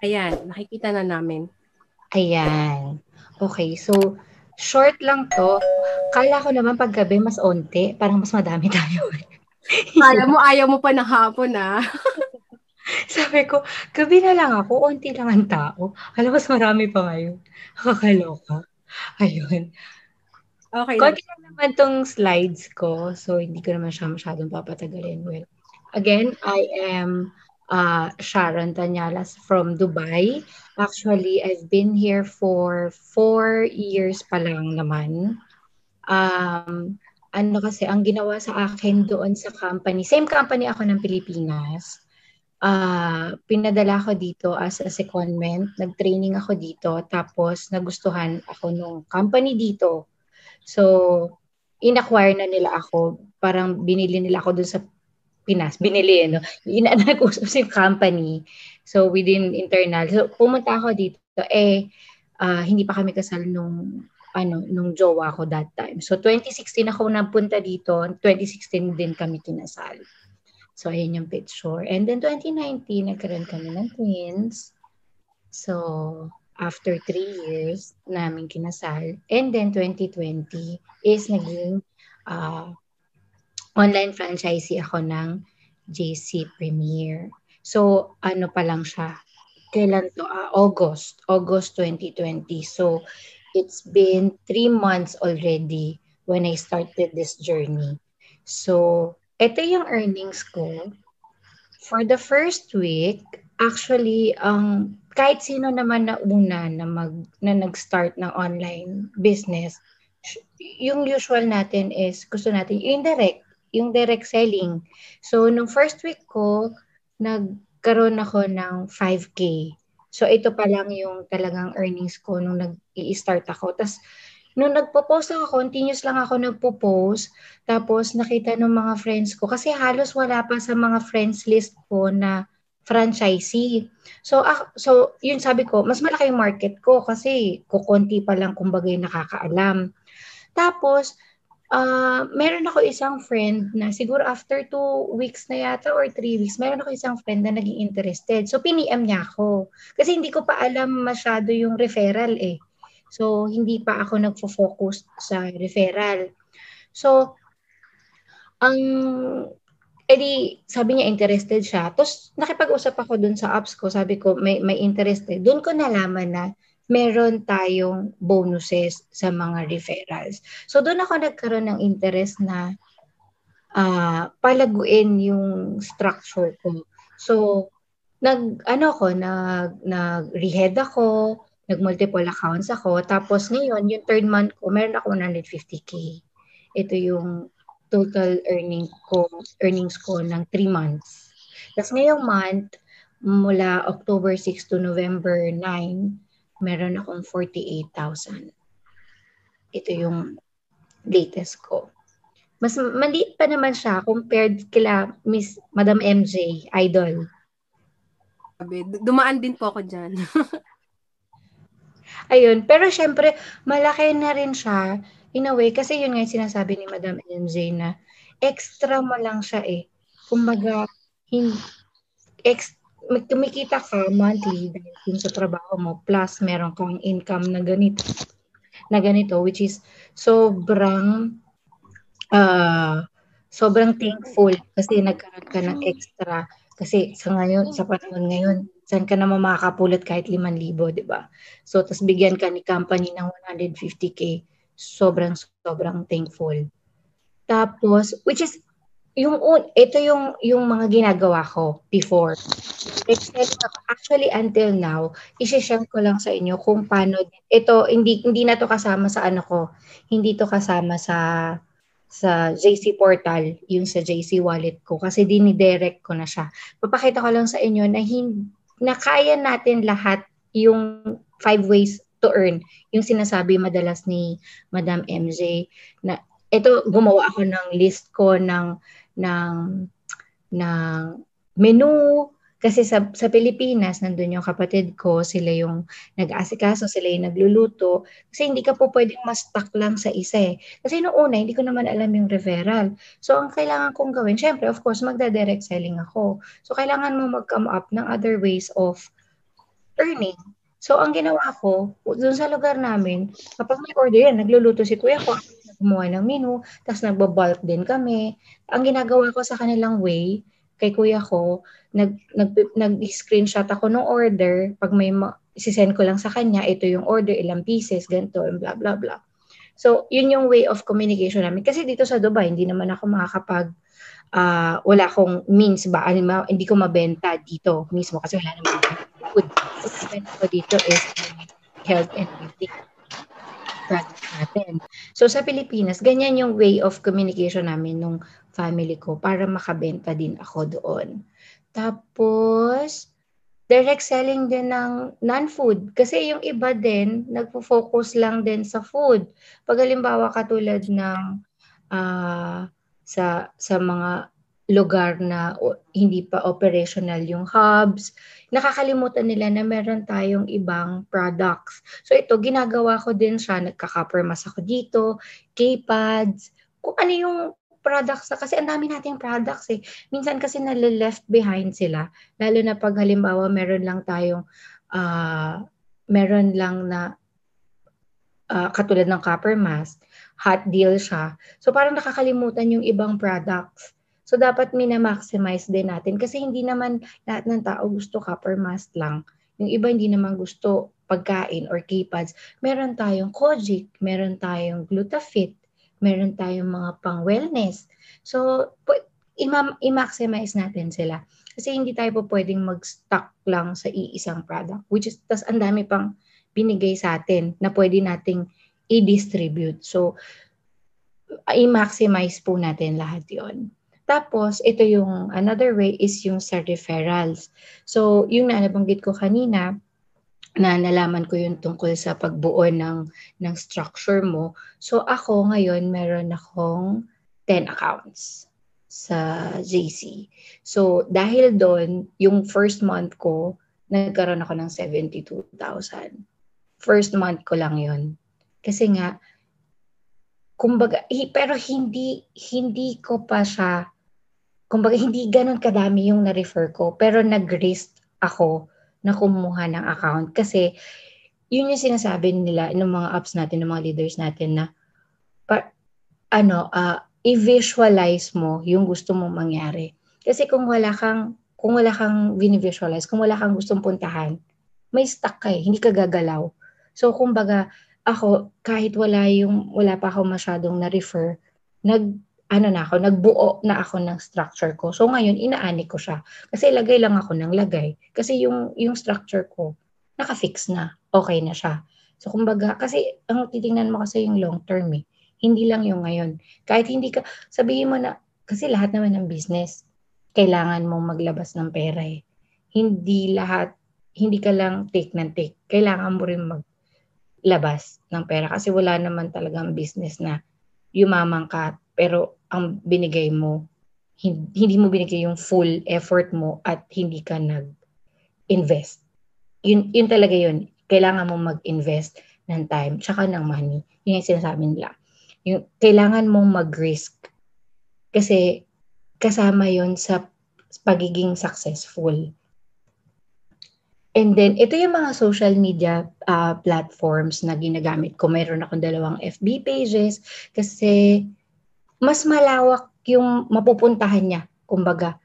Ayan, nakikita na namin. Ayan. Okay, so short lang to. Kala ko naman paggabi mas onte, parang mas madami tayo. Kala mo ayaw mo pa ng hapon ah. Sabi ko, gabi na lang ako, onti lang ang tao. Alam, mas marami pa ngayon. Nakakaloka. Ayun. Okay. Konti lang naman tong slides ko, so hindi ko naman siya masyadong papatagalin. Well, again, I am uh, Sharon Tanyalas from Dubai. Actually, I've been here for four years pa lang naman. Um, ano kasi, ang ginawa sa akin doon sa company, same company ako ng Pilipinas, uh, pinadala ko dito as a secondment, nag-training ako dito, tapos nagustuhan ako nung company dito. So, inacquire na nila ako, parang binili nila ako doon sa Pinas, binili, eh, no? Ina, nag-usos yung company. So, within internal. So, pumunta ako dito. Eh, uh, hindi pa kami kasal nung ano nung jowa ko that time. So 2016 ako napunta dito, 2016 din kami kinasal. So ayun yung picture. And then 2019 nagkaroon kami ng twins. So after three years namin kinasal. And then 2020 is naging uh, online franchisee ako ng JC Premier. So, ano pa lang siya? Kailan to? Uh, August. August 2020. So, it's been three months already when I started this journey. So, ito yung earnings ko. For the first week, actually, ang um, kahit sino naman na una na, mag, na nag-start ng online business, yung usual natin is gusto natin yung indirect yung direct selling. So, nung first week ko, nagkaroon ako ng 5K. So, ito pa lang yung talagang earnings ko nung nag-i-start ako. Tapos, nung nagpo-post ako, continuous lang ako nagpo-post. Tapos, nakita ng mga friends ko. Kasi halos wala pa sa mga friends list ko na franchisee. So, ah, so yun sabi ko, mas malaki yung market ko kasi kukunti pa lang kumbaga yung nakakaalam. Tapos, uh, meron ako isang friend na siguro after two weeks na yata or three weeks, meron ako isang friend na naging interested. So, piniem niya ako. Kasi hindi ko pa alam masyado yung referral eh. So, hindi pa ako nagfo-focus sa referral. So, ang edi eh, sabi niya interested siya. Tapos nakipag-usap ako dun sa apps ko, sabi ko may may interested. Eh. Doon ko nalaman na meron tayong bonuses sa mga referrals. So doon ako nagkaroon ng interest na uh, palaguin yung structure ko. So nag ano ko nag nag rehead ako, nag multiple accounts ako. Tapos ngayon, yung third month ko, meron ako 150k. Ito yung total earning ko, earnings ko ng 3 months. Tapos ngayong month, mula October 6 to November 9, meron akong 48,000. Ito yung latest ko. Mas maliit pa naman siya compared kila Miss Madam MJ, idol. Sabi, dumaan din po ako dyan. Ayun. Pero syempre, malaki na rin siya in a way. Kasi yun nga yung sinasabi ni Madam MJ na extra mo lang siya eh. Kumbaga, hindi, ex- may kumikita ka monthly dahil sa trabaho mo plus meron kang income na ganito na ganito which is sobrang uh, sobrang thankful kasi nagkaroon ka ng extra kasi sa ngayon sa panahon ngayon saan ka naman makakapulot kahit 5,000, di ba? So, tapos bigyan ka ni company ng 150K. Sobrang, sobrang thankful. Tapos, which is, yung ito yung yung mga ginagawa ko before. Except actually until now, i-share ko lang sa inyo kung paano ito hindi hindi na to kasama sa ano ko. Hindi to kasama sa sa JC Portal, yung sa JC Wallet ko kasi dinidirect ko na siya. Papakita ko lang sa inyo na hin, na kaya natin lahat yung five ways to earn, yung sinasabi madalas ni Madam MJ na ito gumawa ako ng list ko ng ng ng menu kasi sa, sa Pilipinas, nandoon yung kapatid ko, sila yung nag-aasikaso, sila yung nagluluto. Kasi hindi ka po pwedeng ma-stuck lang sa isa eh. Kasi noong una, hindi ko naman alam yung referral. So, ang kailangan kong gawin, syempre, of course, magda-direct selling ako. So, kailangan mo mag-come up ng other ways of earning So, ang ginawa ko, doon sa lugar namin, kapag may order yan, nagluluto si kuya ko, gumawa ng menu, tapos nagbabulk din kami. Ang ginagawa ko sa kanilang way, kay kuya ko, nag, nag, nag-screenshot ako ng order, pag may ma- sisend ko lang sa kanya, ito yung order, ilang pieces, ganito, and blah, blah, blah. So, yun yung way of communication namin. Kasi dito sa Dubai, hindi naman ako makakapag, uh, wala akong means ba, hindi ko mabenta dito mismo kasi wala naman event ko dito is health and beauty product natin. So sa Pilipinas, ganyan yung way of communication namin nung family ko para makabenta din ako doon. Tapos, direct selling din ng non-food. Kasi yung iba din, nagpo-focus lang din sa food. Pag halimbawa katulad ng uh, sa, sa mga lugar na hindi pa operational yung hubs. Nakakalimutan nila na meron tayong ibang products. So ito, ginagawa ko din siya. Nagkakapermas ako dito, K-pads, kung ano yung products na, kasi ang dami nating products eh. Minsan kasi nale-left behind sila. Lalo na pag halimbawa meron lang tayong, uh, meron lang na uh, katulad ng copper mask, hot deal siya. So parang nakakalimutan yung ibang products So, dapat minamaximize din natin kasi hindi naman lahat ng tao gusto copper mask lang. Yung iba hindi naman gusto pagkain or K-pads. Meron tayong Kojic, meron tayong Glutafit, meron tayong mga pang-wellness. So, i-maximize natin sila. Kasi hindi tayo po pwedeng mag-stuck lang sa iisang product. Which is, tas ang dami pang binigay sa atin na pwede nating i-distribute. So, i-maximize po natin lahat yon tapos, ito yung another way is yung sa referrals. So, yung nabanggit ko kanina, na nalaman ko yung tungkol sa pagbuo ng, ng structure mo. So, ako ngayon, meron akong 10 accounts sa JC. So, dahil doon, yung first month ko, nagkaroon ako ng 72,000. First month ko lang yon Kasi nga, kumbaga, pero hindi, hindi ko pa siya kumbaga hindi ganun kadami yung na-refer ko, pero nag-risk ako na kumuha ng account kasi yun yung sinasabi nila ng mga apps natin, ng mga leaders natin na pa, ano, uh, i-visualize mo yung gusto mong mangyari. Kasi kung wala kang kung wala kang vini-visualize, kung wala kang gustong puntahan, may stuck ka eh, hindi ka gagalaw. So kumbaga ako kahit wala yung wala pa ako masyadong na-refer, nag ano na ako, nagbuo na ako ng structure ko. So ngayon, inaani ko siya. Kasi lagay lang ako ng lagay. Kasi yung, yung structure ko, nakafix na. Okay na siya. So kumbaga, kasi ang titingnan mo kasi yung long term eh. Hindi lang yung ngayon. Kahit hindi ka, sabihin mo na, kasi lahat naman ng business, kailangan mong maglabas ng pera eh. Hindi lahat, hindi ka lang take ng take. Kailangan mo rin maglabas ng pera kasi wala naman talagang business na yumamang ka pero ang binigay mo. Hindi, mo binigay yung full effort mo at hindi ka nag-invest. Yun, yun talaga yun. Kailangan mo mag-invest ng time tsaka ng money. Yun yung sinasabi nila. Yung, kailangan mong mag-risk kasi kasama yon sa pagiging successful. And then, ito yung mga social media uh, platforms na ginagamit ko. Meron akong dalawang FB pages kasi mas malawak yung mapupuntahan niya, kumbaga.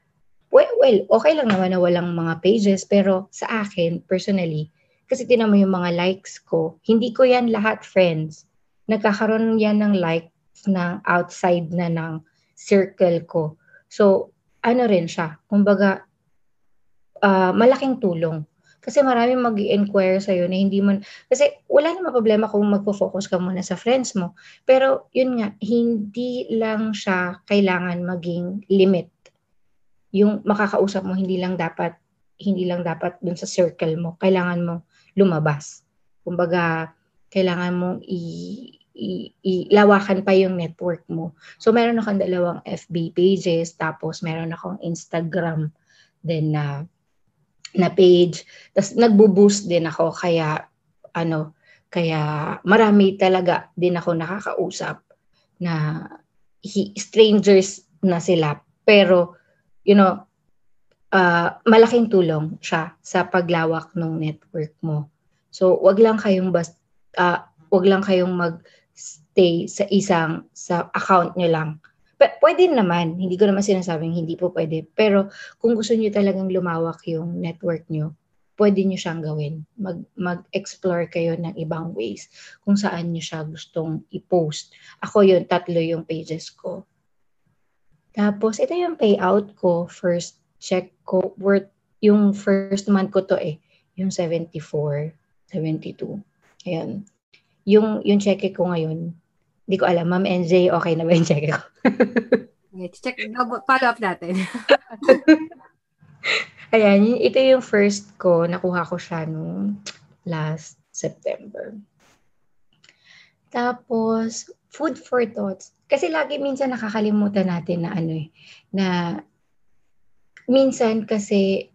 Well, well, okay lang naman na walang mga pages, pero sa akin, personally, kasi tinan mo yung mga likes ko, hindi ko yan lahat friends. Nagkakaroon yan ng likes ng outside na ng circle ko. So, ano rin siya, kumbaga, uh, malaking tulong kasi marami mag inquire sa'yo na hindi man, kasi wala namang problema kung magpo-focus ka muna sa friends mo. Pero yun nga, hindi lang siya kailangan maging limit. Yung makakausap mo, hindi lang dapat, hindi lang dapat dun sa circle mo. Kailangan mo lumabas. Kumbaga, kailangan mong i, I, i ilawakan pa yung network mo. So, meron akong dalawang FB pages, tapos meron akong Instagram. Then, uh, na page. Tapos nagbo-boost din ako kaya ano, kaya marami talaga din ako nakakausap na he, strangers na sila pero you know uh, malaking tulong siya sa paglawak ng network mo. So wag lang kayong bas uh, wag lang kayong mag stay sa isang sa account niyo lang But pwede naman, hindi ko naman sinasabing hindi po pwede. Pero kung gusto niyo talagang lumawak yung network niyo, pwede niyo siyang gawin. Mag, mag-explore kayo ng ibang ways kung saan niyo siya gustong i-post. Ako yun, tatlo yung pages ko. Tapos, ito yung payout ko. First check ko, worth yung first month ko to eh, yung 74, 72. Ayan. Yung, yung check ko ngayon, hindi ko alam, Ma'am NJ, okay na ba yung check ko? Let's check. Follow up natin. Ayan, ito yung first ko. Nakuha ko siya nung last September. Tapos, food for thoughts. Kasi lagi minsan nakakalimutan natin na ano eh, na minsan kasi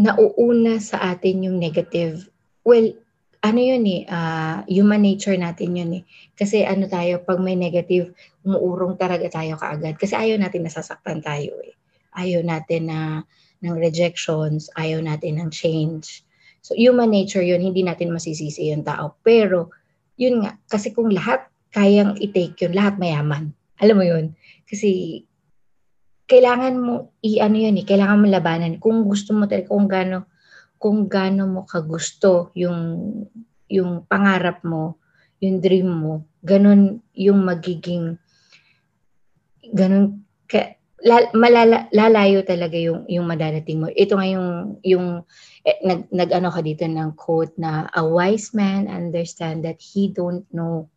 nauuna sa atin yung negative. Well, ano yun eh, uh, human nature natin yun eh. Kasi ano tayo, pag may negative, umuurong talaga tayo kaagad. Kasi ayaw natin nasasaktan tayo eh. Ayaw natin na uh, ng rejections, ayaw natin ng change. So human nature yun, hindi natin masisisi yung tao. Pero yun nga, kasi kung lahat kayang i-take yun, lahat mayaman. Alam mo yun? Kasi kailangan mo i-ano yun eh, kailangan mo labanan kung gusto mo talaga kung gaano kung gaano mo kagusto yung yung pangarap mo, yung dream mo, ganun yung magiging ganun ka, la, malala, lalayo talaga yung yung madarating mo. Ito nga yung yung eh, nag nag-ano ka dito ng quote na a wise man understand that he don't know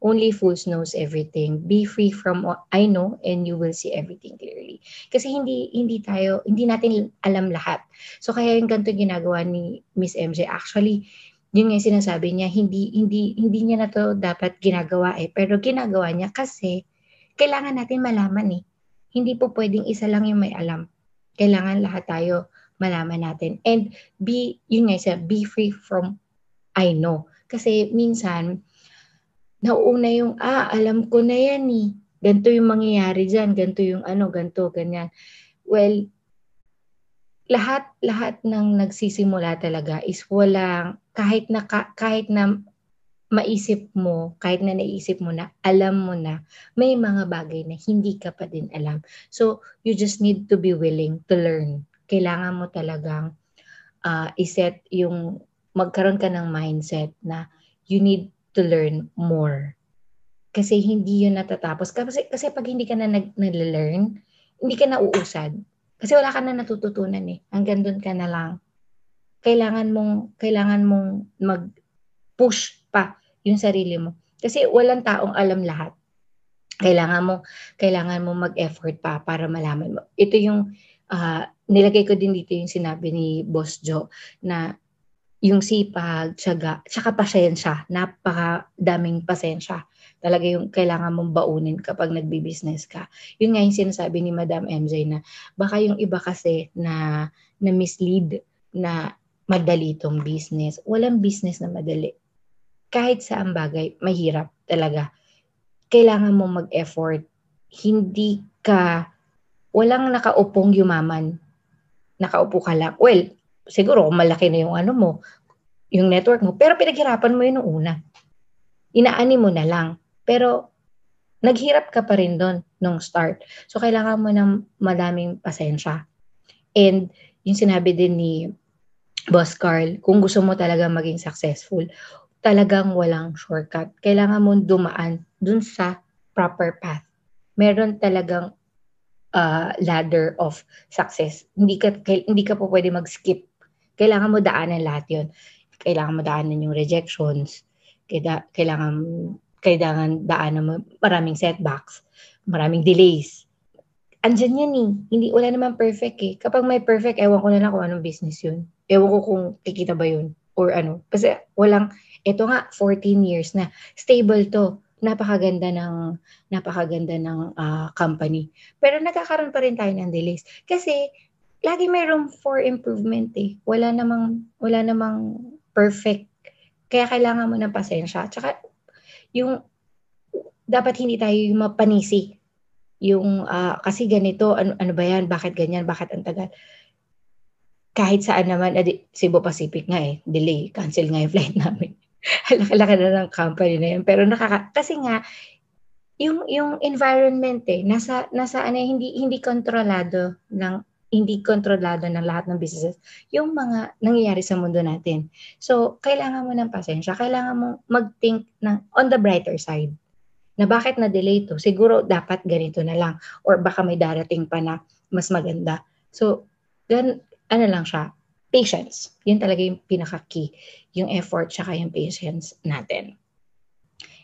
Only fools knows everything. Be free from I know and you will see everything clearly. Kasi hindi hindi tayo hindi natin alam lahat. So kaya yung ganito ginagawa ni Miss MJ actually yun nga yung sinasabi niya, hindi, hindi, hindi niya na to dapat ginagawa eh. Pero ginagawa niya kasi kailangan natin malaman eh. Hindi po pwedeng isa lang yung may alam. Kailangan lahat tayo malaman natin. And be, yun nga siya, be free from I know. Kasi minsan, nauna yung, ah, alam ko na yan eh. Ganito yung mangyayari dyan, ganito yung ano, ganito, ganyan. Well, lahat lahat ng nagsisimula talaga is walang kahit na kahit na maisip mo, kahit na naisip mo na alam mo na may mga bagay na hindi ka pa din alam. So you just need to be willing to learn. Kailangan mo talagang uh, iset yung magkaroon ka ng mindset na you need to learn more. Kasi hindi yun natatapos. Kasi, kasi pag hindi ka na nag, nag-learn, hindi ka na uusad. Kasi wala ka na natututunan eh. Hanggang doon ka na lang. Kailangan mong, kailangan mong mag-push pa yung sarili mo. Kasi walang taong alam lahat. Kailangan mo, kailangan mo mag-effort pa para malaman mo. Ito yung, uh, nilagay ko din dito yung sinabi ni Boss Joe na yung sipag, tiyaga, tsaka pasensya. Napakadaming pasensya. Talaga yung kailangan mong baunin kapag nagbi-business ka. Yun nga yung sinasabi ni Madam MJ na baka yung iba kasi na na mislead na madali tong business. Walang business na madali. Kahit sa ang bagay, mahirap talaga. Kailangan mong mag-effort. Hindi ka, walang nakaupong yumaman. Nakaupo ka lang. Well, siguro kung malaki na yung ano mo, yung network mo. Pero pinaghirapan mo yun noong una. Inaani mo na lang. Pero naghirap ka pa rin doon nung start. So, kailangan mo ng madaming pasensya. And yung sinabi din ni Boss Carl, kung gusto mo talaga maging successful, talagang walang shortcut. Kailangan mo dumaan dun sa proper path. Meron talagang uh, ladder of success. Hindi ka hindi ka po pwede mag-skip kailangan mo daanan lahat yun. Kailangan mo daanan yung rejections. Kailangan, kailangan daanan mo maraming setbacks, maraming delays. Andiyan yan eh. Hindi, wala naman perfect eh. Kapag may perfect, ewan ko na lang kung anong business yun. Ewan ko kung kikita ba yun or ano. Kasi walang, ito nga, 14 years na. Stable to napakaganda ng napakaganda ng uh, company. Pero nagkakaroon pa rin tayo ng delays kasi lagi may room for improvement eh. Wala namang, wala namang perfect. Kaya kailangan mo ng pasensya. Tsaka, yung, dapat hindi tayo yung mapanisi. Yung, uh, kasi ganito, ano, ano ba yan? Bakit ganyan? Bakit ang tagal? Kahit saan naman, adi, Cebu Pacific nga eh, delay, cancel nga yung flight namin. Halaka-laka na ng company na yun. Pero nakaka, kasi nga, yung yung environment eh nasa nasa ano hindi hindi kontrolado ng hindi kontrolado ng lahat ng businesses yung mga nangyayari sa mundo natin. So, kailangan mo ng pasensya. Kailangan mo mag-think ng on the brighter side na bakit na-delay to? Siguro dapat ganito na lang or baka may darating pa na mas maganda. So, gan ano lang siya, patience. Yun talaga yung pinaka-key, yung effort tsaka yung patience natin.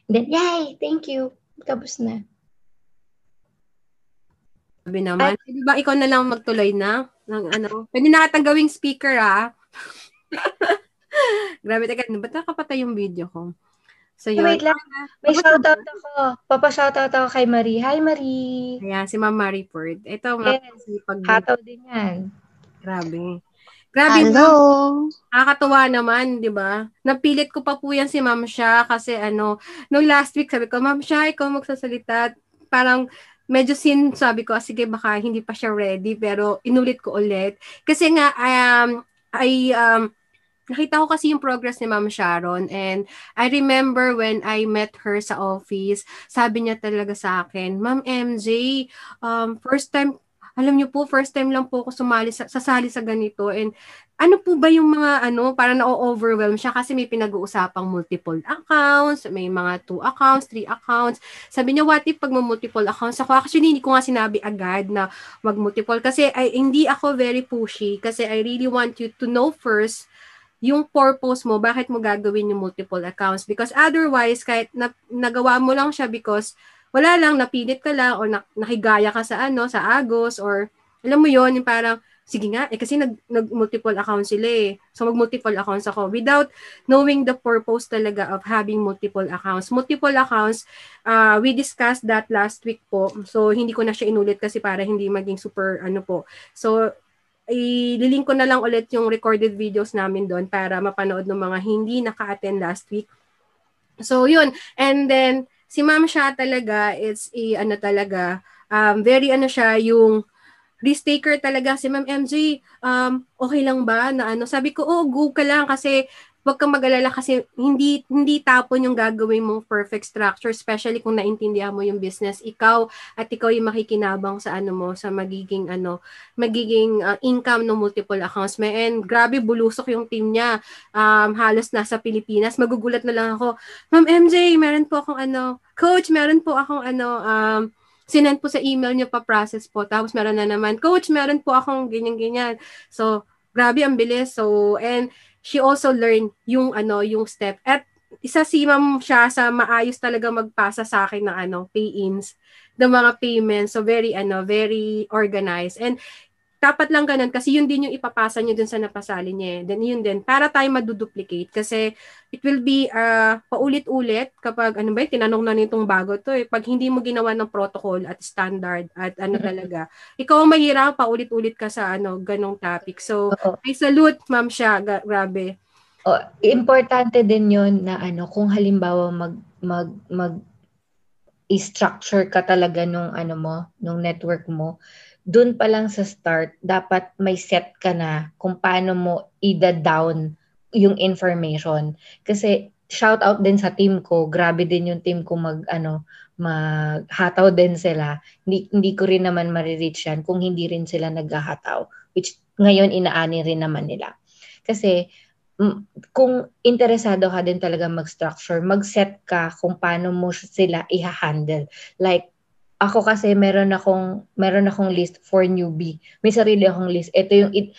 And then, yay! Thank you! Tapos na. Sabi naman, Ay, di ba ikaw na lang magtuloy na? Ng, ano? Pwede na katang gawing speaker, ah. Grabe, teka, ano, ba't nakapatay yung video ko? So, yun. Wait lang, may shoutout ako. Papashoutout ako kay Marie. Hi, Marie! Ayan, si Ma'am Marie Ford. Ito, mga yes. pag Hataw din yan. Grabe. Grabe Hello! Nakakatuwa naman, di ba? Napilit ko pa po yan si Ma'am Sha kasi ano, no last week sabi ko, Ma'am Sha, ikaw magsasalita. Parang medyo sin sabi ko, sige baka hindi pa siya ready pero inulit ko ulit. Kasi nga um, I um, nakita ko kasi yung progress ni Ma'am Sharon and I remember when I met her sa office, sabi niya talaga sa akin, Ma'am MJ, um, first time alam niyo po, first time lang po ako sumali sa, sasali sa ganito and ano po ba yung mga ano, para na-overwhelm siya kasi may pinag-uusapang multiple accounts, may mga two accounts, three accounts. Sabi niya, what if pag multiple accounts ako? Actually, hindi ko nga sinabi agad na wag multiple kasi ay hindi ako very pushy kasi I really want you to know first yung purpose mo, bakit mo gagawin yung multiple accounts. Because otherwise, kahit na, nagawa mo lang siya because wala lang, napilit ka lang or na, nakigaya ka sa ano, sa Agos or alam mo yon yung parang, sige nga, eh kasi nag, nag-multiple account sila eh. So mag-multiple accounts ako without knowing the purpose talaga of having multiple accounts. Multiple accounts, uh, we discussed that last week po. So hindi ko na siya inulit kasi para hindi maging super ano po. So ililink ko na lang ulit yung recorded videos namin doon para mapanood ng mga hindi naka-attend last week. So, yun. And then, si Ma'am siya talaga, it's a ano talaga, um, very ano siya, yung risk taker talaga si Ma'am MJ. Um, okay lang ba na ano? Sabi ko, oh, go ka lang kasi wag kang mag-alala kasi hindi hindi tapon yung gagawin mong perfect structure especially kung naintindihan mo yung business ikaw at ikaw yung makikinabang sa ano mo sa magiging ano magiging uh, income ng multiple accounts may and grabe bulusok yung team niya um, halos nasa Pilipinas magugulat na lang ako Ma'am MJ meron po akong ano coach meron po akong ano um, sinend po sa email niyo pa-process po. Tapos meron na naman, coach, meron po akong ganyan-ganyan. So, grabe ang bilis. So, and she also learned yung ano, yung step. At isa si ma'am siya sa maayos talaga magpasa sa akin ng ano, pay-ins, ng mga payments. So very ano, very organized. And dapat lang ganun kasi yun din yung ipapasa nyo dun sa napasali niya. Eh. Then yun din, para tayo maduduplicate kasi it will be uh, paulit-ulit kapag ano ba tinanong na nitong bago to eh. Pag hindi mo ginawa ng protocol at standard at ano mm-hmm. talaga, ikaw ang mahirap, paulit-ulit ka sa ano, ganong topic. So, Uh-oh. I salute ma'am siya, grabe. Oh, importante din yun na ano, kung halimbawa mag, mag, mag, i-structure ka talaga nung ano mo, nung network mo doon pa lang sa start, dapat may set ka na kung paano mo ida-down yung information. Kasi shout out din sa team ko, grabe din yung team ko mag ano, maghataw din sila. Hindi, hindi ko rin naman marireach yan kung hindi rin sila naghahataw, which ngayon inaani rin naman nila. Kasi kung interesado ka din talaga mag-structure, mag-set ka kung paano mo sila iha handle Like, ako kasi meron akong meron akong list for newbie. May sarili akong list. Ito yung it,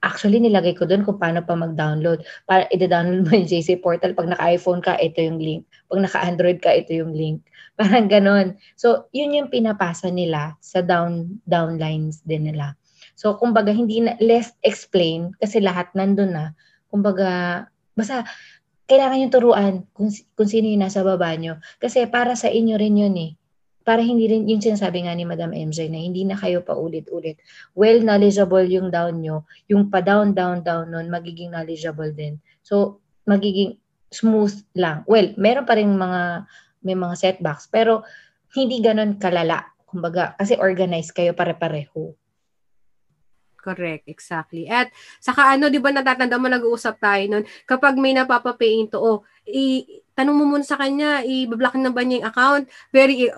actually nilagay ko doon kung paano pa mag-download. Para i-download mo yung JC Portal pag naka-iPhone ka, ito yung link. Pag naka-Android ka, ito yung link. Parang ganoon. So, yun yung pinapasa nila sa down downlines din nila. So, kumbaga hindi na less explain kasi lahat nandoon na. Kumbaga basta kailangan yung turuan kung, kung sino yung nasa baba nyo. Kasi para sa inyo rin yun eh para hindi rin yung sinasabi nga ni Madam MJ na hindi na kayo paulit-ulit. Well knowledgeable yung down nyo, yung pa down down down noon magiging knowledgeable din. So magiging smooth lang. Well, meron pa rin mga may mga setbacks pero hindi ganoon kalala. Kumbaga, kasi organized kayo pare-pareho. Correct, exactly. At saka ano, 'di ba natatanda mo nag-uusap tayo noon, kapag may napapapain to, oh, i tanong mo muna sa kanya, i-block na ba niya yung account? Very,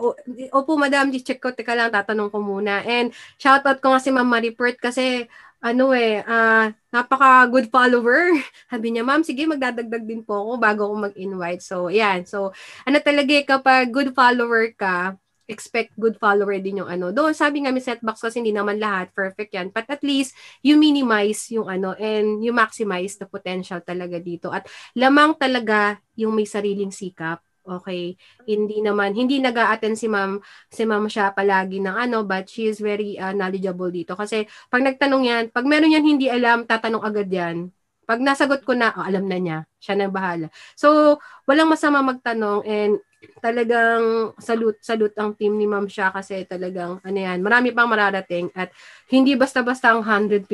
opo madam, di check ko, teka lang, tatanong ko muna. And shout out ko nga si Ma'am Maripert kasi ano eh, uh, napaka good follower. Sabi niya, ma'am, sige, magdadagdag din po ako bago ako mag-invite. So, yan. So, ano talaga eh, kapag good follower ka, expect good follower din yung ano. Though sabi nga may setbacks kasi hindi naman lahat perfect yan. But at least you minimize yung ano and you maximize the potential talaga dito. At lamang talaga yung may sariling sikap. Okay. Hindi naman hindi nag a si Ma'am si Ma'am siya palagi ng ano but she is very uh, knowledgeable dito kasi pag nagtanong yan, pag meron yan hindi alam, tatanong agad yan pag nasagot ko na, oh, alam na niya. Siya na bahala. So, walang masama magtanong and talagang salute salute ang team ni Ma'am siya kasi talagang ano yan, marami pang mararating at hindi basta-basta ang 150,000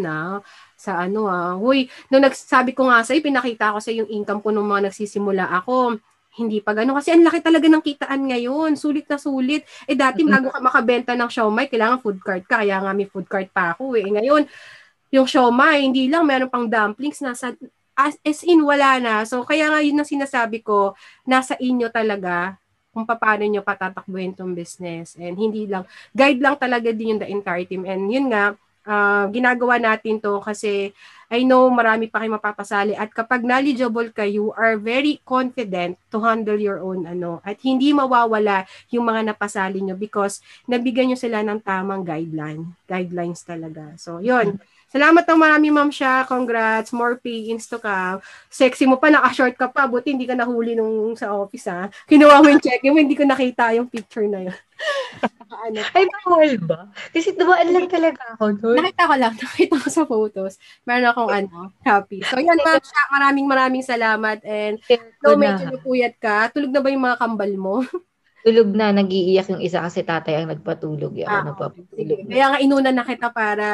na sa ano ah. Uy, nung nagsabi ko nga sa pinakita ko sa yung income ko nung mga nagsisimula ako hindi pa gano'n. Kasi ang laki talaga ng kitaan ngayon. Sulit na sulit. Eh dati, bago ka makabenta ng siomay, kailangan food cart ka. Kaya nga may food cart pa ako eh. Ngayon, yung siomai, hindi lang, meron pang dumplings, nasa, as, as in, wala na. So, kaya nga yun ang sinasabi ko, nasa inyo talaga kung paano nyo patatakbuhin tong business. And hindi lang, guide lang talaga din yung the entire team. And yun nga, uh, ginagawa natin to kasi I know marami pa kayo mapapasali at kapag knowledgeable kayo, you are very confident to handle your own ano at hindi mawawala yung mga napasali nyo because nabigyan nyo sila ng tamang guideline, guidelines talaga. So, yun. Mm-hmm. Salamat ng marami, Ma'am Sha. Congrats. More pagins to come. Sexy mo pa, naka-short ka pa. Buti hindi ka nahuli nung sa office, ha? Kinuha mo yung check. Yung hindi ko nakita yung picture na yun. ano. Ay, bawal ba? Kasi dumaan lang talaga ako doon. Nakita ko lang. Nakita ko sa photos. Meron akong ano, happy. So, yan, Ma'am Sha. Maraming maraming salamat. And, no, medyo napuyat ka. Tulog na ba yung mga kambal mo? Tulog na, nagiiyak yung isa kasi tatay ang nagpatulog. Yung eh, ah, nagpapatulog. Sige. Kaya nga inuna na kita para,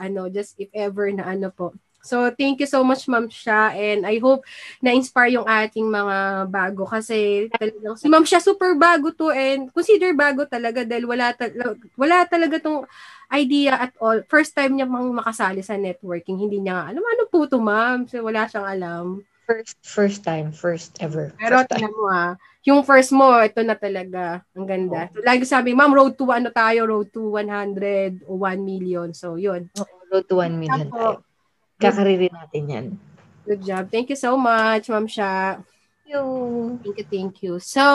ano, just if ever na ano po. So, thank you so much, Ma'am Sha. And I hope na-inspire yung ating mga bago kasi talagang si Ma'am Sha super bago to and consider bago talaga dahil wala, ta- wala talaga tong idea at all. First time niya mang makasali sa networking. Hindi niya nga alam, ano po to, Ma'am? So, wala siyang alam. First, first time, first ever. Pero first time. mo ah, yung first mo, ito na talaga. Ang ganda. Oh. Lagi sabi, ma'am, road to ano tayo, road to 100 o 1 million. So, yun. Oh, road to 1 million Tapo. tayo. Kakaririn natin yan. Good job. Thank you so much, Ma'am Sha. Thank you. Thank you, thank you. So,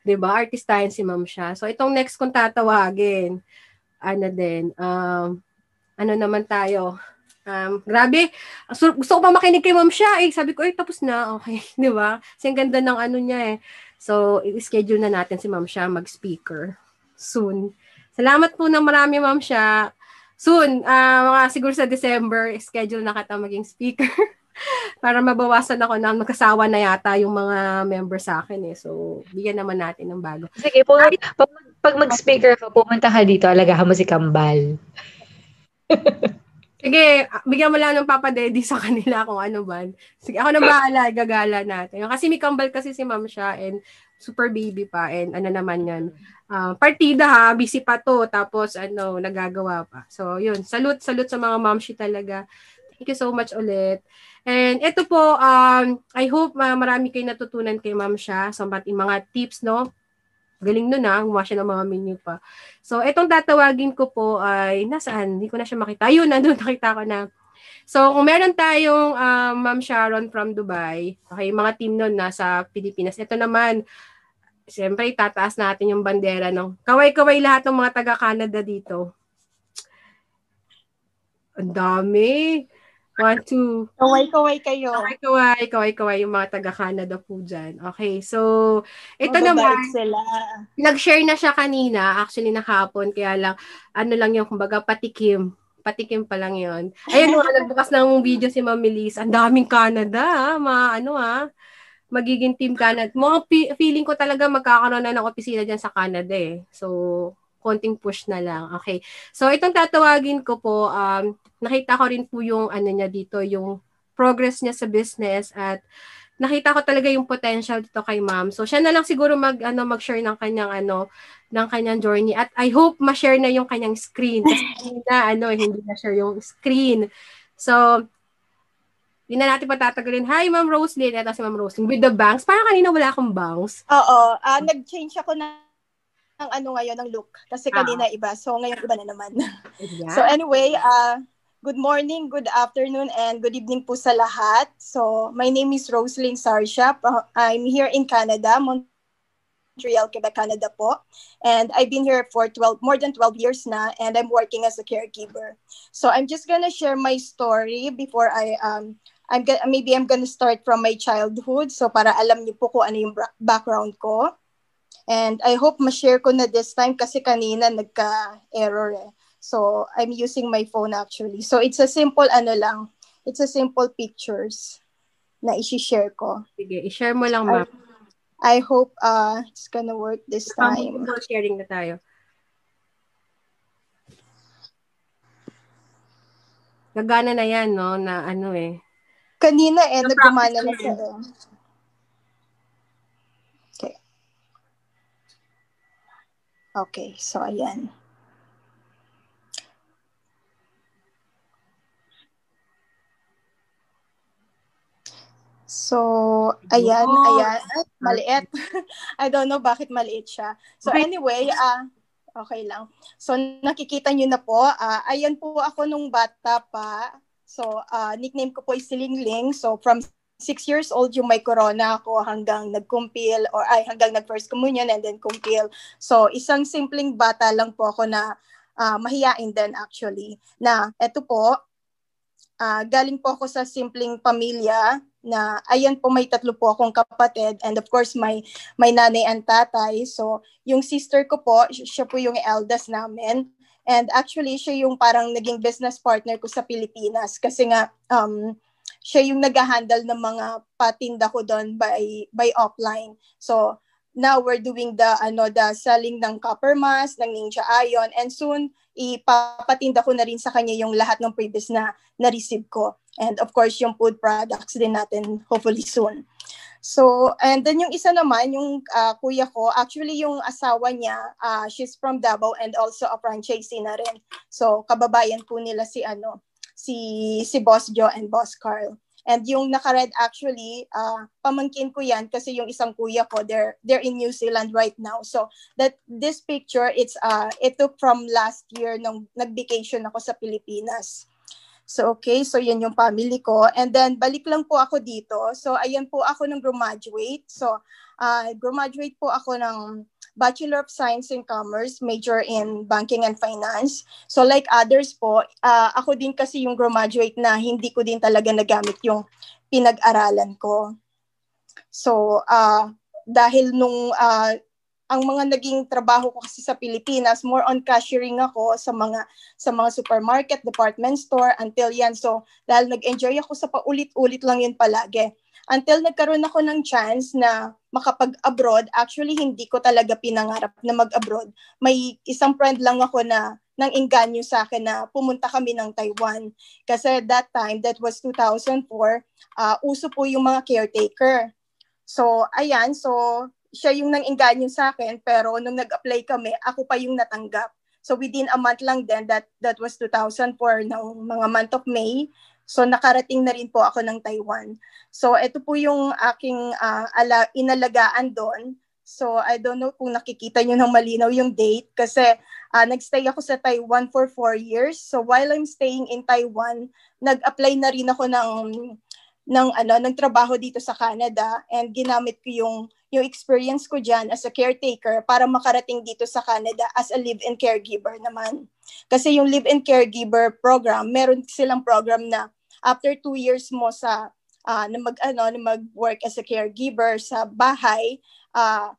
di ba, artist tayo si Ma'am Sha. So, itong next kong tatawagin, ano din, um, ano naman tayo, Um, grabe. So, gusto ko pa makinig kay Ma'am siya. Eh, sabi ko, eh, tapos na. Okay, di ba? Kasi ang ganda ng ano niya eh. So, i-schedule na natin si Ma'am siya mag-speaker soon. Salamat po ng marami, Ma'am siya. Soon, uh, mga siguro sa December, schedule na kita maging speaker. para mabawasan ako na magkasawa na yata yung mga member sa akin eh. So, bigyan naman natin ng bago. Sige po, Ay, pag, pag mag-speaker ka, pumunta ka dito, alagahan mo si Kambal. Sige, ah, bigyan mo lang ng Papa Daddy sa kanila kung ano ba. Sige, ako na bahala, gagala natin. Kasi may kambal kasi si Ma'am siya and super baby pa and ano naman yan. Uh, partida ha, busy pa to. Tapos ano, nagagawa pa. So yun, salute, salute sa mga mamshi talaga. Thank you so much ulit. And ito po, um, I hope uh, marami kayo natutunan kay Ma'am siya sa mga tips, no? Galing nun na, ah. gumawa siya ng mga menu pa. So, itong tatawagin ko po ay, nasaan? Hindi ko na siya makita. Yun, nandun nakita ko na. So, kung meron tayong uh, Ma'am Sharon from Dubai, okay, mga team nun sa Pilipinas. Ito naman, siyempre, tataas natin yung bandera ng kaway-kaway lahat ng mga taga-Canada dito. Ang dami. One, two. Kaway, kaway kayo. Kaway, kaway, kaway, kaway yung mga taga-Canada po dyan. Okay, so, ito Mababait naman. sila. Nag-share na siya kanina, actually na kaya lang, ano lang yung, kumbaga, patikim. Patikim pa lang yun. Ayun, mga nagbukas ng video si Ma'am Melis. Ang daming Canada, ha? Mga, ano, ha? magiging Team Canada. Mga feeling ko talaga magkakaroon na ng opisina dyan sa Canada eh. So, konting push na lang. Okay. So itong tatawagin ko po, um, nakita ko rin po yung ano niya dito, yung progress niya sa business at nakita ko talaga yung potential dito kay ma'am. So siya na lang siguro mag ano mag-share ng kanyang ano ng kanyang journey at I hope ma-share na yung kanyang screen kasi na ano hindi na share yung screen. So hindi na natin patatagalin. Hi, Ma'am Roslyn. Ito si Ma'am Roslyn. With the banks. Parang kanina wala akong banks. Oo. Uh, nag-change ako na ang ano ngayon ng look kasi ah. kanina ah. iba so ngayon iba na naman. Yeah. So anyway, uh good morning, good afternoon and good evening po sa lahat. So my name is Roslyn Sarsha. Uh, I'm here in Canada, Montreal, Quebec, Canada po. And I've been here for 12 more than 12 years na and I'm working as a caregiver. So I'm just going to share my story before I um I'm maybe I'm gonna start from my childhood so para alam niyo po kung ano yung background ko. And I hope ma-share ko na this time kasi kanina nagka-error eh. So I'm using my phone actually. So it's a simple ano lang, it's a simple pictures na i-share ko. Sige, i-share mo lang, ma'am. I, hope uh, it's gonna work this time. Um, sharing na tayo. Gagana na yan, no? Na ano eh. Kanina eh, nagumana na sila. Okay, so ayan. So, ayan, oh. ayan. maliit. I don't know bakit maliit siya. So anyway, uh, okay lang. So nakikita nyo na po, uh, ayan po ako nung bata pa. So uh, nickname ko po is Silingling. So from six years old yung may corona ako hanggang nag-compil or ay hanggang nag-first communion and then compile. So isang simpleng bata lang po ako na uh, mahiyain din actually na eto po uh, galing po ako sa simpleng pamilya na ayan po may tatlo po akong kapatid and of course may may nanay and tatay so yung sister ko po siya po yung eldest namin and actually siya yung parang naging business partner ko sa Pilipinas kasi nga um siya yung nag-handle ng mga patinda ko doon by by offline. So now we're doing the ano the selling ng copper mask, ng ninja ion and soon ipapatinda ko na rin sa kanya yung lahat ng previous na na-receive ko. And of course yung food products din natin hopefully soon. So and then yung isa naman yung uh, kuya ko actually yung asawa niya uh, she's from Davao and also a franchisee na rin. So kababayan po nila si ano si si Boss Joe and Boss Carl. And yung naka-red actually, uh, pamangkin ko yan kasi yung isang kuya ko, they're, they're in New Zealand right now. So that this picture, it's uh, it took from last year nung nag-vacation ako sa Pilipinas. So okay, so yan yung family ko. And then balik lang po ako dito. So ayan po ako nung graduate. So uh, graduate po ako ng Bachelor of Science in Commerce, major in Banking and Finance. So like others po, uh, ako din kasi yung graduate na hindi ko din talaga nagamit yung pinag-aralan ko. So uh, dahil nung uh, ang mga naging trabaho ko kasi sa Pilipinas, more on cashiering ako sa mga sa mga supermarket, department store until yan. So, dahil nag-enjoy ako sa paulit-ulit lang yun palagi until nagkaroon ako ng chance na makapag-abroad, actually hindi ko talaga pinangarap na mag-abroad. May isang friend lang ako na nang inganyo sa akin na pumunta kami ng Taiwan. Kasi that time, that was 2004, uh, ah, uso po yung mga caretaker. So, ayan, so siya yung nang inganyo sa akin, pero nung nag-apply kami, ako pa yung natanggap. So within a month lang then that that was 2004 ng mga month of May, So nakarating na rin po ako ng Taiwan. So ito po yung aking uh, ala- inalagaan doon. So I don't know kung nakikita nyo ng malinaw yung date kasi uh, nagstay ako sa Taiwan for four years. So while I'm staying in Taiwan, nag-apply na rin ako ng ng ano ng trabaho dito sa Canada and ginamit ko yung yung experience ko diyan as a caretaker para makarating dito sa Canada as a live-in caregiver naman. Kasi yung live-in caregiver program, meron silang program na after two years mo sa uh, na mag ano na mag-work as a caregiver sa bahay, uh,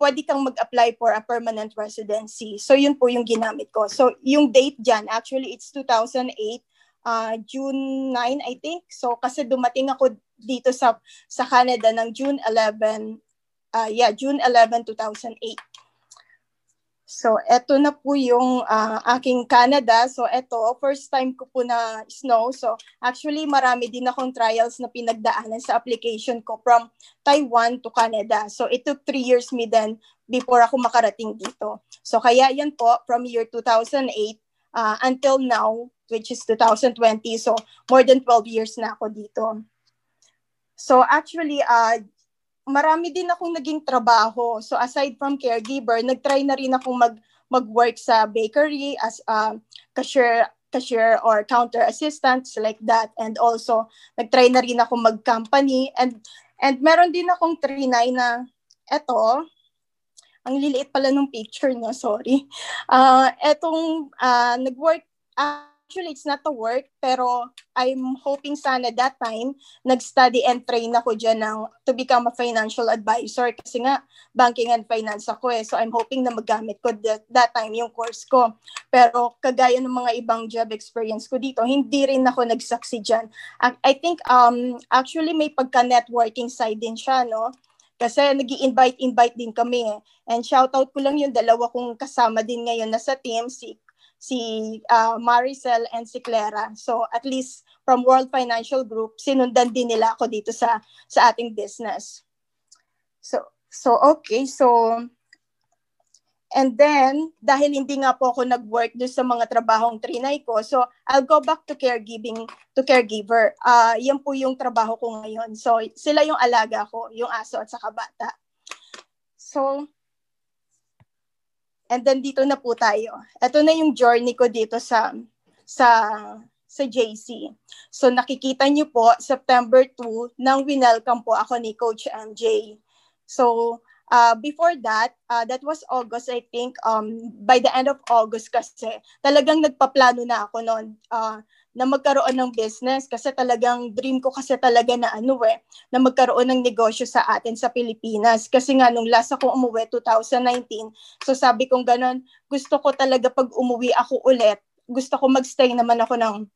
pwede kang mag-apply for a permanent residency. So yun po yung ginamit ko. So yung date diyan, actually it's 2008 uh, ah, June 9 I think. So kasi dumating ako dito sa sa Canada ng June 11 uh, yeah, June 11, 2008. So, eto na po yung uh, aking Canada. So, eto, first time ko po na snow. So, actually, marami din akong trials na pinagdaanan sa application ko from Taiwan to Canada. So, it took three years me then before ako makarating dito. So, kaya yan po, from year 2008 uh, ah, until now, which is 2020. So, more than 12 years na ako dito. So, actually, uh, marami din akong naging trabaho. So aside from caregiver, nagtry na rin akong mag mag-work sa bakery as a cashier cashier or counter assistant like that and also nagtry na rin ako mag-company and and meron din akong trinay na eto ang liliit pala nung picture no sorry uh etong uh, nag-work uh, actually, it's not a work, pero I'm hoping sana that time, nag-study and train ako dyan ng, to become a financial advisor kasi nga, banking and finance ako eh. So I'm hoping na magamit ko that, that time yung course ko. Pero kagaya ng mga ibang job experience ko dito, hindi rin ako nag-succeed dyan. I, I think, um, actually, may pagka-networking side din siya, no? Kasi nag invite invite din kami eh. And shout out ko lang yung dalawa kong kasama din ngayon na sa team, si si uh, Maricel and si Clara. So at least from World Financial Group, sinundan din nila ako dito sa sa ating business. So so okay, so And then, dahil hindi nga po ako nag-work doon sa mga trabahong trinay ko, so I'll go back to caregiving, to caregiver. Uh, ah, yan po yung trabaho ko ngayon. So sila yung alaga ko, yung aso at saka bata. So And then dito na po tayo. Ito na yung journey ko dito sa sa sa JC. So nakikita niyo po September 2 nang winelcome po ako ni Coach MJ. So uh, before that, uh, that was August I think um by the end of August kasi talagang nagpaplano na ako noon. Uh, na magkaroon ng business kasi talagang dream ko kasi talaga na ano eh, na magkaroon ng negosyo sa atin sa Pilipinas. Kasi nga nung last ako umuwi 2019, so sabi kong ganun, gusto ko talaga pag umuwi ako ulit, gusto ko magstay naman ako ng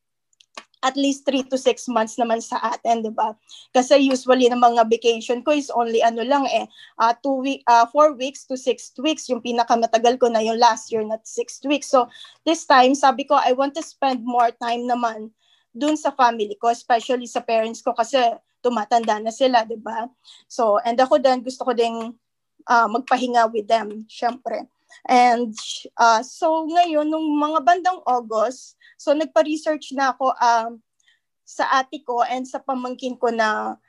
at least 3 to 6 months naman sa atin, 'di ba? Kasi usually ng mga vacation ko is only ano lang eh, uh, week uh, four weeks to 6 weeks yung pinakamatagal ko na yung last year not 6 weeks. So this time sabi ko I want to spend more time naman dun sa family ko, especially sa parents ko kasi tumatanda na sila, 'di ba? So and ako din gusto ko ding uh, magpahinga with them, syempre. And uh, so ngayon, nung mga bandang August, so nagpa-research na ako um, sa ate ko and sa pamangkin ko na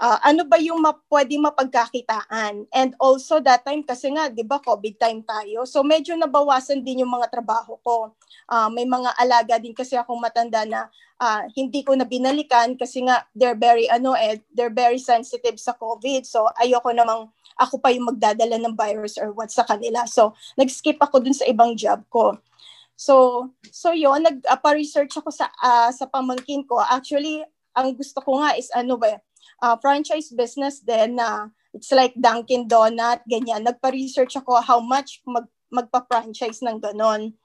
uh, ano ba yung ma- pwedeng mapagkakitaan? And also that time kasi nga, 'di ba, COVID time tayo. So medyo nabawasan din yung mga trabaho ko. Uh, may mga alaga din kasi ako matanda na uh, hindi ko na binalikan kasi nga they're very ano eh, they're very sensitive sa COVID. So ayoko namang ako pa yung magdadala ng virus or what sa kanila. So nag-skip ako dun sa ibang job ko. So, so yon nag-research ako sa uh, sa pamangkin ko. Actually, ang gusto ko nga is ano ba, eh, uh, franchise business din na uh, it's like Dunkin Donut, ganyan. Nagpa-research ako how much mag magpa-franchise ng ganon.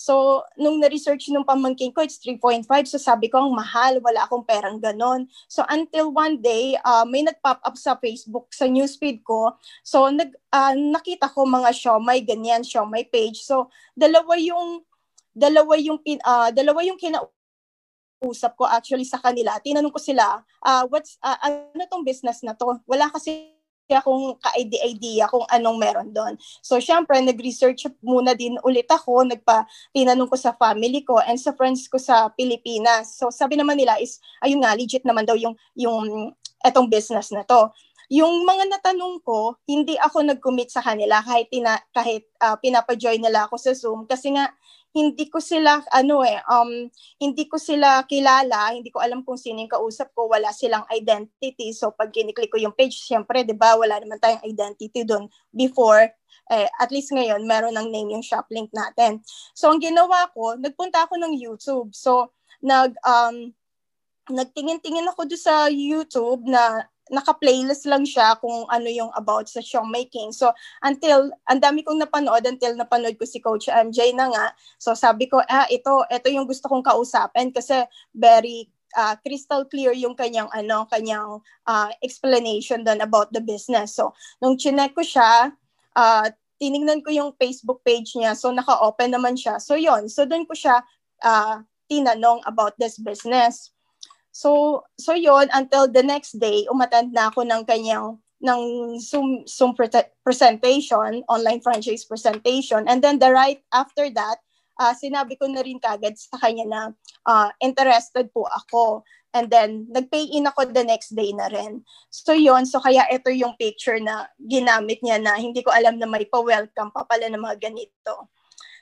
So, nung na-research nung pamangkin ko, it's 3.5. So, sabi ko, ang mahal, wala akong perang ganon. So, until one day, uh, may nag-pop up sa Facebook, sa newsfeed ko. So, nag, uh, nakita ko mga siomay, ganyan, siomay page. So, dalawa yung dalawa yung uh, dalawa yung kina usap ko actually sa kanila, tinanong ko sila, uh, what's, uh, ano tong business na to? Wala kasi akong ka-idea kung anong meron doon. So, syempre, nag-research muna din ulit ako, nagpa, tinanong ko sa family ko and sa friends ko sa Pilipinas. So, sabi naman nila is, ayun nga, legit naman daw yung, yung etong business na to. Yung mga natanong ko, hindi ako nag-commit sa kanila kahit, tina, kahit uh, pinapa-join nila ako sa Zoom kasi nga hindi ko sila ano eh um hindi ko sila kilala, hindi ko alam kung sino yung kausap ko, wala silang identity. So pag kiniklik ko yung page, syempre 'di ba, wala naman tayong identity doon before. Eh, at least ngayon, meron ng name yung shop link natin. So ang ginawa ko, nagpunta ako ng YouTube. So nag um nagtingin-tingin ako doon sa YouTube na naka-playlist lang siya kung ano yung about sa song making. So until, ang dami kong napanood until napanood ko si Coach MJ na nga. So sabi ko, ah, ito, ito yung gusto kong kausapin kasi very uh, crystal clear yung kanyang ano kanyang uh, explanation doon about the business. So nung chinek ko siya, uh, ah, tiningnan ko yung Facebook page niya. So naka-open naman siya. So yon. So doon ko siya uh, tinanong about this business. So, so yon until the next day, umattend na ako ng kanyang ng Zoom, Zoom pre- presentation, online franchise presentation. And then the right after that, uh, sinabi ko na rin kagad sa kanya na uh, interested po ako. And then, nag-pay in ako the next day na rin. So yon so kaya ito yung picture na ginamit niya na hindi ko alam na may pa-welcome pa pala ng mga ganito.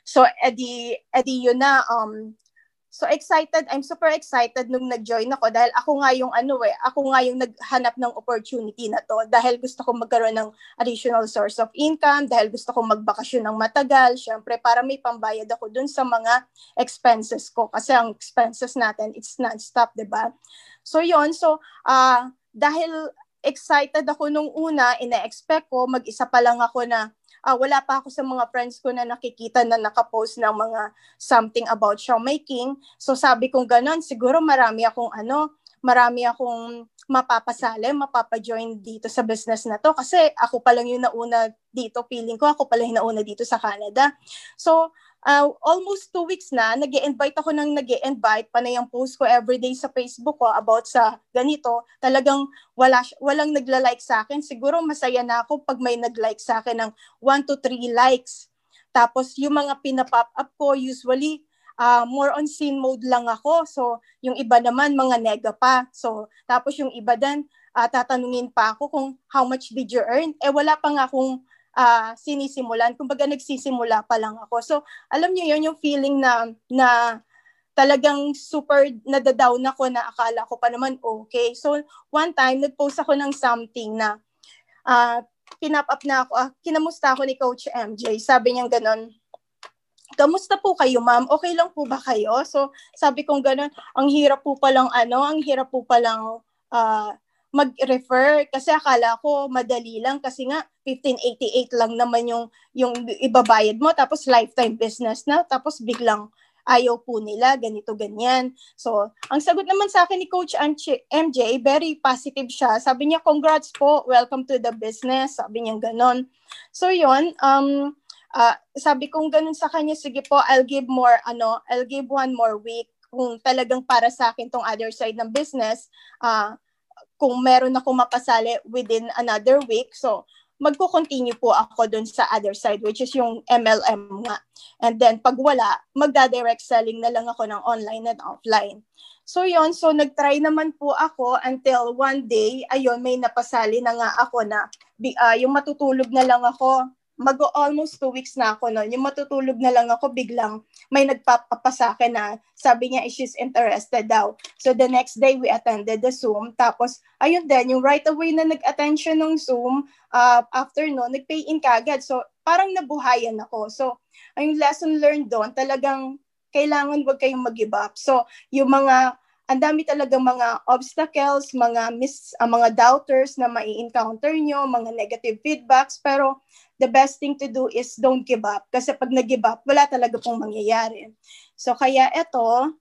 So, edi, edi yun na, um, So excited, I'm super excited nung nag-join ako dahil ako nga yung ano eh, ako nga yung naghanap ng opportunity na to dahil gusto ko magkaroon ng additional source of income, dahil gusto ko magbakasyon ng matagal, syempre para may pambayad ako dun sa mga expenses ko kasi ang expenses natin it's non-stop, 'di ba? So 'yon, so uh, dahil excited ako nung una, ina-expect ko mag-isa pa lang ako na uh, wala pa ako sa mga friends ko na nakikita na nakapost ng mga something about shawmaking. So sabi kong ganon, siguro marami akong ano, marami akong mapapasali, mapapajoin dito sa business na to kasi ako pa lang yung nauna dito, feeling ko ako pa lang yung nauna dito sa Canada. So, uh, almost two weeks na, nag invite ako ng nag invite panay ang post ko everyday sa Facebook ko about sa ganito. Talagang wala, walang nagla-like sa akin. Siguro masaya na ako pag may nag-like sa akin ng 1 to 3 likes. Tapos yung mga pinapop up ko, usually uh, more on scene mode lang ako. So, yung iba naman, mga nega pa. So, tapos yung iba din, uh, tatanungin pa ako kung how much did you earn? Eh, wala pa nga akong uh, sinisimulan. Kumbaga, nagsisimula pa lang ako. So, alam niyo yon yung feeling na, na talagang super nadadown ako na akala ko pa naman okay. So, one time, nag-post ako ng something na uh, pinap up na ako, ah, kinamusta ako ni Coach MJ. Sabi niya ganun, kamusta po kayo ma'am? Okay lang po ba kayo? So sabi kong ganun, ang hirap po palang ano, ang hirap po palang uh, mag-refer kasi akala ko madali lang kasi nga 1588 lang naman yung yung ibabayad mo tapos lifetime business na tapos biglang ayaw po nila ganito ganyan. So, ang sagot naman sa akin ni Coach MJ, very positive siya. Sabi niya, "Congrats po. Welcome to the business." Sabi niya ganon. So, 'yun, um uh, sabi kong ganun sa kanya, sige po, I'll give more, ano, I'll give one more week kung talagang para sa akin tong other side ng business, uh, kung meron ako mapasali within another week. So, magko-continue po ako dun sa other side, which is yung MLM nga. And then, pag wala, magda-direct selling na lang ako ng online and offline. So, yon So, nag-try naman po ako until one day, ayun, may napasali na nga ako na uh, yung matutulog na lang ako mag-almost two weeks na ako noon. Yung matutulog na lang ako, biglang may nagpapapa sa akin na sabi niya, eh, she's interested daw. So the next day, we attended the Zoom. Tapos, ayun din, yung right away na nag attention ng Zoom, uh, after no, nag-pay in kagad. So parang nabuhayan ako. So, yung lesson learned doon, talagang kailangan wag kayong mag-give up. So, yung mga ang dami talaga mga obstacles, mga mis, uh, mga doubters na mai-encounter nyo, mga negative feedbacks, pero the best thing to do is don't give up. Kasi pag nag-give up, wala talaga pong mangyayari. So kaya ito,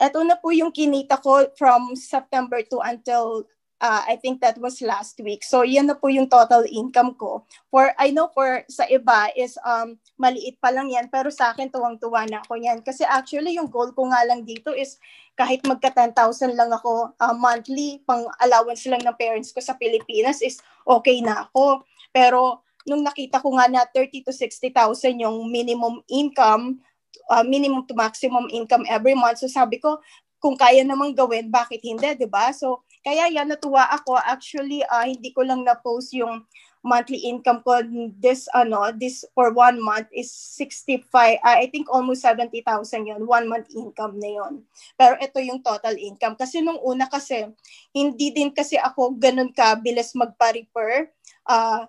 ito na po yung kinita ko from September 2 until uh, I think that was last week. So, yan na po yung total income ko. For, I know for sa iba is um, maliit pa lang yan, pero sa akin tuwang-tuwa na ako yan. Kasi actually, yung goal ko nga lang dito is kahit magka 10,000 lang ako uh, monthly, pang allowance lang ng parents ko sa Pilipinas is okay na ako. Pero, nung nakita ko nga na 30 to 60,000 yung minimum income, uh, minimum to maximum income every month, so sabi ko, kung kaya namang gawin, bakit hindi, di ba? So, kaya yan, natuwa ako. Actually, uh, hindi ko lang na-post yung monthly income ko this ano this for one month is 65 uh, ah, I think almost 70,000 yon one month income na yon pero ito yung total income kasi nung una kasi hindi din kasi ako ganun ka bilis magpa-repair uh, ah,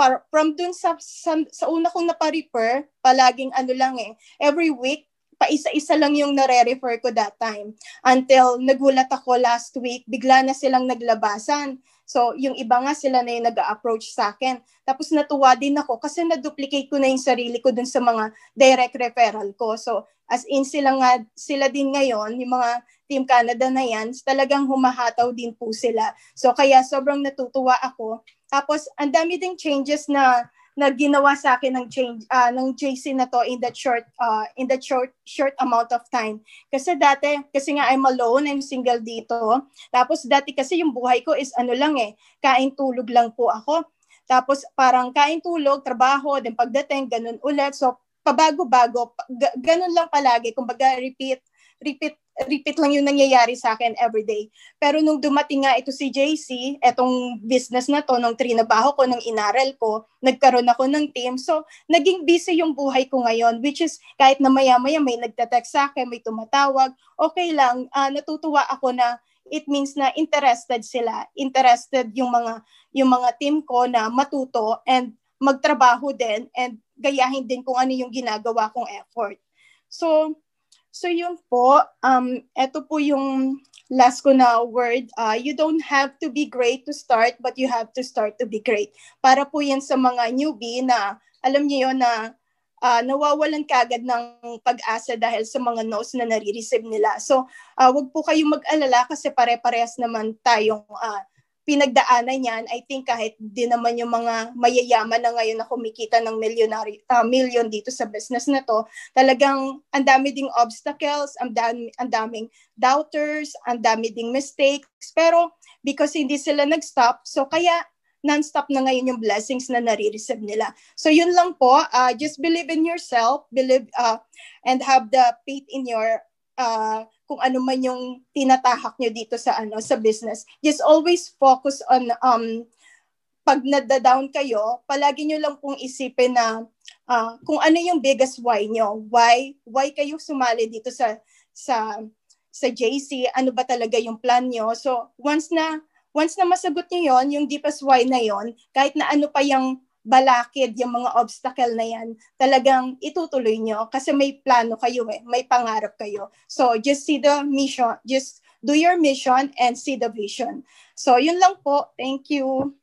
par- from dun sa, sa, sa una kong napa-repair palaging ano lang eh every week paisa-isa lang yung nare-refer ko that time. Until nagulat ako last week, bigla na silang naglabasan. So, yung iba nga sila na yung nag-approach sa akin. Tapos natuwa din ako kasi na-duplicate ko na yung sarili ko dun sa mga direct referral ko. So, as in sila nga, sila din ngayon, yung mga Team Canada na yan, talagang humahataw din po sila. So, kaya sobrang natutuwa ako. Tapos, ang dami ding changes na na ginawa sa akin ng change uh, ng JC na to in that short uh, in that short short amount of time. Kasi dati kasi nga I'm alone, I'm single dito. Tapos dati kasi yung buhay ko is ano lang eh, kain tulog lang po ako. Tapos parang kain tulog, trabaho, then pagdating ganun ulit. So pabago-bago, ganun lang palagi, kumbaga repeat repeat repeat lang yung nangyayari sa akin everyday. Pero nung dumating nga ito si JC, etong business na to, nung trinabaho ko, nung inaral ko, nagkaroon ako ng team. So, naging busy yung buhay ko ngayon, which is kahit na maya-maya may nagtatext sa akin, may tumatawag, okay lang, uh, natutuwa ako na it means na interested sila, interested yung mga yung mga team ko na matuto and magtrabaho din and gayahin din kung ano yung ginagawa kong effort. So, So yun po, um, ito po yung last ko na word. Uh, you don't have to be great to start, but you have to start to be great. Para po yan sa mga newbie na alam niyo yun na uh, nawawalan kagad ng pag-asa dahil sa mga notes na nare-receive nila. So, uh, wag po kayong mag-alala kasi pare-parehas naman tayong uh, pinagdaanan niyan, I think kahit din naman yung mga mayayaman na ngayon na kumikita ng millionary, uh, ah, million dito sa business na to, talagang ang dami ding obstacles, ang, dami, ang daming doubters, ang dami ding mistakes, pero because hindi sila nag-stop, so kaya non-stop na ngayon yung blessings na nare-receive nila. So yun lang po, uh, just believe in yourself, believe uh, and have the faith in your uh, kung ano man yung tinatahak nyo dito sa ano sa business. Just always focus on um pag nadadown kayo, palagi nyo lang pong isipin na uh, kung ano yung biggest why nyo. Why why kayo sumali dito sa sa sa JC, ano ba talaga yung plan nyo? So once na once na masagot nyo yon, yung deepest why na yon, kahit na ano pa yung balakid yung mga obstacle na yan, talagang itutuloy nyo kasi may plano kayo eh, may pangarap kayo. So just see the mission, just do your mission and see the vision. So yun lang po. Thank you.